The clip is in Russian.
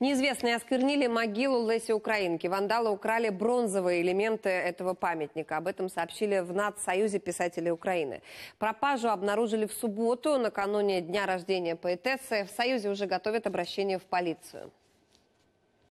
Неизвестные осквернили могилу Леси Украинки. Вандалы украли бронзовые элементы этого памятника. Об этом сообщили в НАТ-союзе писателей Украины. Пропажу обнаружили в субботу, накануне дня рождения поэтессы. В Союзе уже готовят обращение в полицию.